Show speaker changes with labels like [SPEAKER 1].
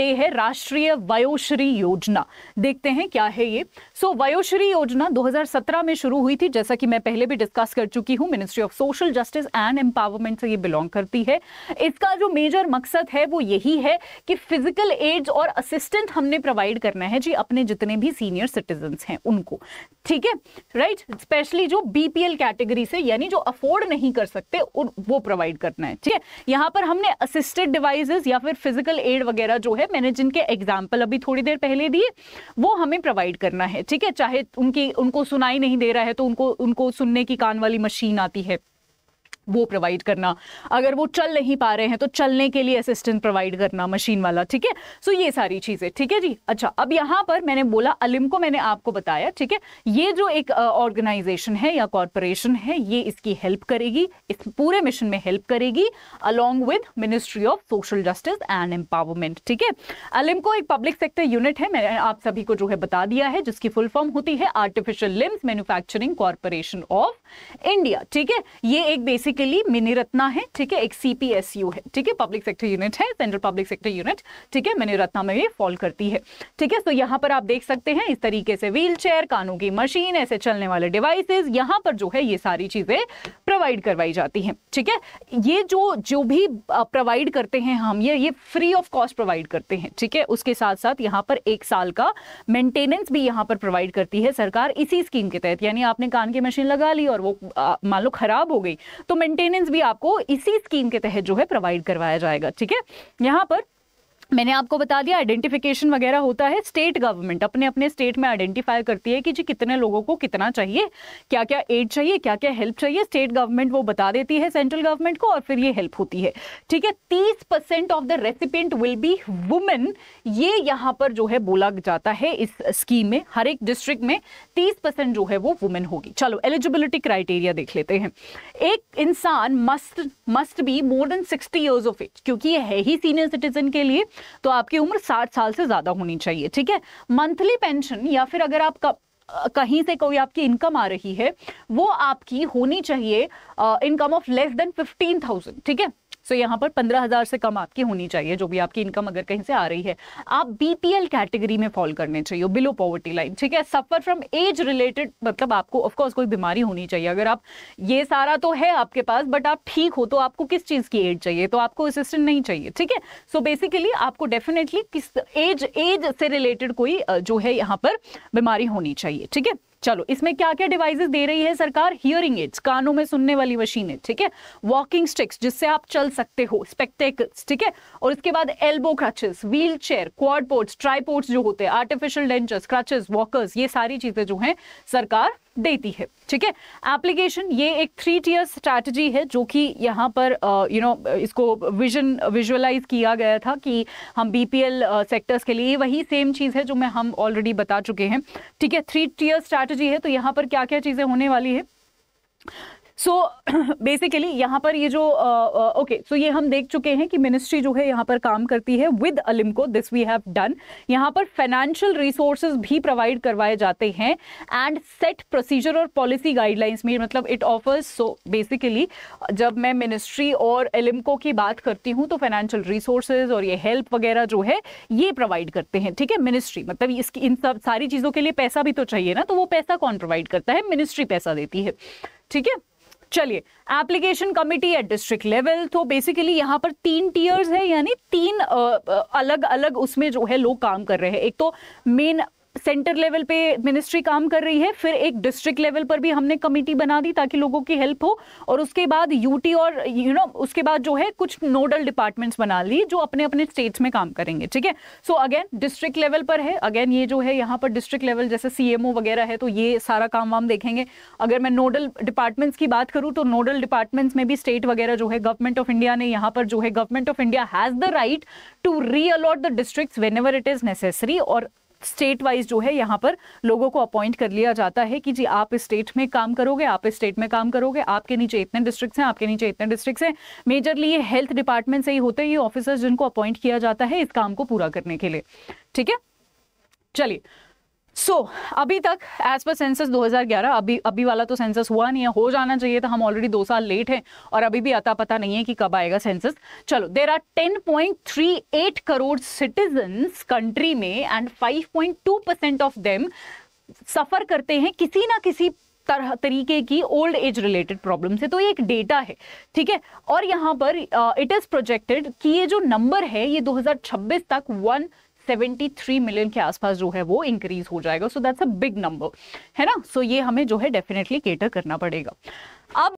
[SPEAKER 1] ये है राष्ट्रीय वयोश्री योजना देखते हैं क्या है ये सो so, वयोश्री योजना 2017 में शुरू हुई थी जैसा कि मैं पहले भी डिस्कस कर चुकी हूँ ministry of social justice and empowerment से ये बिलोंग करती है इसका जो मेजर मकसद है वो यही है कि फिजिकल एड्स और असिस्टेंट हमने प्रोवाइड करना है जी अपने जितने भी सीनियर सिटीजन हैं उनको ठीक है राइट स्पेशली जो बीपीएल कैटेगरी से यानी जो अफोर्ड नहीं कर सकते वो प्रोवाइड करना है ठीक है यहाँ पर हमने असिस्टेड डिवाइजेज या फिर फिजिकल एड वगैरह जो है है मैंने जिनके एग्जाम्पल अभी थोड़ी देर पहले दिए वो हमें प्रोवाइड करना है ठीक है चाहे उनकी उनको सुनाई नहीं दे रहा है तो उनको उनको सुनने की कान वाली मशीन आती है वो प्रोवाइड करना अगर वो चल नहीं पा रहे हैं तो चलने के लिए असिस्टेंट प्रोवाइड करना मशीन वाला ठीक है सो ये सारी चीज़ें ठीक है जी अच्छा अब यहाँ पर मैंने बोला अलिम को मैंने आपको बताया ठीक है ये जो एक ऑर्गेनाइजेशन है या कॉरपोरेशन है ये इसकी हेल्प करेगी इस पूरे मिशन में हेल्प करेगी along with ministry of social justice and empowerment ठीक है अलिम को एक पब्लिक सेक्टर यूनिट है मैंने आप सभी को जो है बता दिया है जिसकी फुल फॉर्म होती है artificial limbs manufacturing corporation of India ठीक है ये एक बेसिक बेसिकली मिनी रत्ना है ठीक है एक सीपीएसयू है ठीक है पब्लिक सेक्टर यूनिट है सेंट्रल पब्लिक सेक्टर यूनिट ठीक है मिनी रत्ना में ये फॉल करती है ठीक है तो यहाँ पर आप देख सकते हैं इस तरीके से व्हील चेयर कानों की मशीन ऐसे चलने वाले डिवाइसेस यहाँ पर जो है ये सारी चीजें प्रोवाइड करवाई जाती हैं ठीक है ये जो जो भी प्रोवाइड करते हैं हम ये ये फ्री ऑफ कॉस्ट प्रोवाइड करते हैं ठीक है उसके साथ साथ यहाँ पर एक साल का मेंटेनेंस भी यहाँ पर प्रोवाइड करती है सरकार इसी स्कीम के तहत यानी आपने कान की मशीन लगा ली और वो मान लो खराब हो गई तो मेंटेनेंस भी आपको इसी स्कीम के तहत जो है प्रोवाइड करवाया जाएगा ठीक है यहाँ पर मैंने आपको बता दिया आइडेंटिफिकेशन वगैरह होता है स्टेट गवर्नमेंट अपने अपने स्टेट में आइडेंटिफाई करती है कि जी कितने लोगों को कितना चाहिए क्या क्या एड चाहिए क्या क्या हेल्प चाहिए स्टेट गवर्नमेंट वो बता देती है सेंट्रल गवर्नमेंट को और फिर ये हेल्प होती है ठीक है तीस percent of the recipient will be women ये यहाँ पर जो है बोला जाता है इस स्कीम में हर एक डिस्ट्रिक्ट में तीस परसेंट जो है वो वुमेन होगी चलो एलिजिबिलिटी क्राइटेरिया देख लेते हैं एक इंसान must must be more than sixty years of age क्योंकि ये है ही सीनियर सिटीजन के लिए तो आपकी उम्र साठ साल से ज़्यादा होनी चाहिए ठीक है मंथली पेंशन या फिर अगर आप कहीं से कोई आपकी इनकम आ रही है वो आपकी होनी चाहिए income of less than fifteen thousand ठीक है सो so, यहाँ पर पंद्रह हज़ार से कम आपकी होनी चाहिए जो भी आपकी इनकम अगर कहीं से आ रही है आप बीपीएल कैटेगरी में फॉल करने चाहिए बिलो पॉवर्टी लाइन ठीक है सफ़र फ्रॉम एज रिलेटेड मतलब आपको ऑफकोर्स कोई बीमारी होनी चाहिए अगर आप ये सारा तो है आपके पास बट आप ठीक हो तो आपको किस चीज़ की एड चाहिए तो आपको असिस्टेंट नहीं चाहिए ठीक है सो बेसिकली आपको डेफिनेटली किस एज एज से रिलेटेड कोई जो है यहाँ पर बीमारी होनी चाहिए ठीक है चलो इसमें क्या क्या डिवाइसेस दे रही है सरकार हियरिंग एड्स कानों में सुनने वाली मशीनें ठीक है वॉकिंग स्टिक्स जिससे आप चल सकते हो स्पेक्टेकल्स ठीक है और इसके बाद elbow crutches wheelchair ports tripods जो होते हैं आर्टिफिशियल डेंचर्स क्रचेस वॉकर्स ये सारी चीजें जो हैं सरकार देती है ठीक है एप्लीकेशन ये एक थ्री टीयर स्ट्रैटेजी है जो कि यहाँ पर यू नो इसको विजन विजुअलाइज किया गया था कि हम बीपीएल सेक्टर्स के लिए वही सेम चीज़ है जो मैं हम ऑलरेडी बता चुके हैं ठीक है थ्री टीयर स्ट्रैटेजी है तो यहाँ पर क्या क्या चीज़ें होने वाली है सो बेसिकली यहाँ पर ये जो ओके सो ये हम देख चुके हैं कि मिनिस्ट्री जो है यहाँ पर काम करती है with ALIMCO this we have done यहाँ पर फाइनेंशियल रिसोर्सेज भी प्रोवाइड करवाए जाते हैं एंड सेट प्रोसीजर और पॉलिसी गाइडलाइंस में मतलब इट ऑफर्स सो बेसिकली जब मैं मिनिस्ट्री और एलिमको की बात करती हूँ तो फाइनेंशियल रिसोर्सेज और ये हेल्प वगैरह जो है ये प्रोवाइड करते हैं ठीक है मिनिस्ट्री मतलब इसकी इन सब सारी चीज़ों के लिए पैसा भी तो चाहिए ना तो वो पैसा कौन प्रोवाइड करता है मिनिस्ट्री पैसा देती है ठीक है चलिए application committee at district level तो बेसिकली यहाँ पर तीन टीयर्स है यानी तीन अलग अलग उसमें जो है लोग काम कर रहे हैं एक तो मेन सेंटर लेवल पे मिनिस्ट्री काम कर रही है फिर एक डिस्ट्रिक्ट लेवल पर भी हमने कमेटी बना दी ताकि लोगों की हेल्प हो और उसके बाद यूटी और यू you नो know, उसके बाद जो है कुछ नोडल डिपार्टमेंट्स बना ली जो अपने अपने स्टेट्स में काम करेंगे ठीक है सो अगेन डिस्ट्रिक्ट लेवल पर है अगेन ये जो है यहाँ पर डिस्ट्रिक्ट लेवल जैसे सी वगैरह है तो ये सारा काम वाम देखेंगे अगर मैं नोडल डिपार्टमेंट्स की बात करूँ तो नोडल डिपार्टमेंट्स में भी स्टेट वगैरह जो है गवर्नमेंट ऑफ इंडिया ने यहाँ पर जो है government of India has the right to reallot the district when it is necessary और स्टेट वाइज जो है यहाँ पर लोगों को अपॉइंट कर लिया जाता है कि जी आप इस स्टेट में काम करोगे आप इस स्टेट में काम करोगे आपके नीचे इतने डिस्ट्रिक्ट्स हैं आपके नीचे इतने डिस्ट्रिक्ट्स हैं मेजरली ये हेल्थ डिपार्टमेंट से ही होते हैं ये ऑफिसर्स जिनको अपॉइंट किया जाता है इस काम को पूरा करने के लिए ठीक है चलिए सो so, अभी तक एज पर सेंसस 2011 अभी अभी वाला तो सेंसस हुआ नहीं है हो जाना चाहिए था हम ऑलरेडी दो साल लेट हैं और अभी भी अता पता नहीं है कि कब आएगा सेंसस चलो there are 10.38 crore citizen country में and 5.2 percent of them suffer करते हैं किसी ना किसी तरह तरीके की ओल्ड एज रिलेटेड प्रॉब्लम से तो ये एक डेटा है ठीक है और यहाँ पर इट इज़ प्रोजेक्टेड कि ये जो नंबर है ये 2026 तक वन 73 मिलियन के आसपास जो है वो इंक्रीज हो जाएगा so that's a big number है ना सो so ये हमें जो है डेफिनेटली केटर करना पड़ेगा अब